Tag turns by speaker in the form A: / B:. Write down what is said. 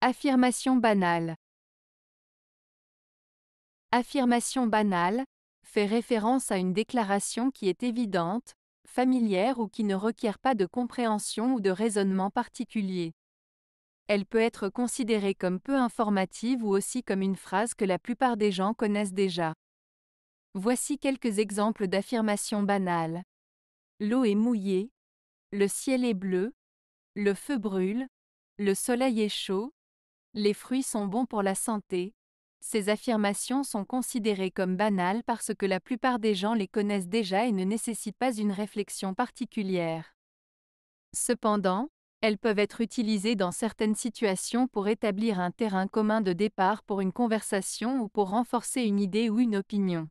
A: Affirmation banale.
B: Affirmation banale fait référence à une déclaration qui est évidente, familière ou qui ne requiert pas de compréhension ou de raisonnement particulier. Elle peut être considérée comme peu informative ou aussi comme une phrase que la plupart des gens connaissent déjà. Voici quelques exemples d'affirmations banales. L'eau est mouillée, le ciel est bleu, le feu brûle, le soleil est chaud, les fruits sont bons pour la santé. Ces affirmations sont considérées comme banales parce que la plupart des gens les connaissent déjà et ne nécessitent pas une réflexion particulière. Cependant, elles peuvent être utilisées dans certaines situations pour établir un terrain commun de départ pour une conversation ou pour renforcer une idée ou une opinion.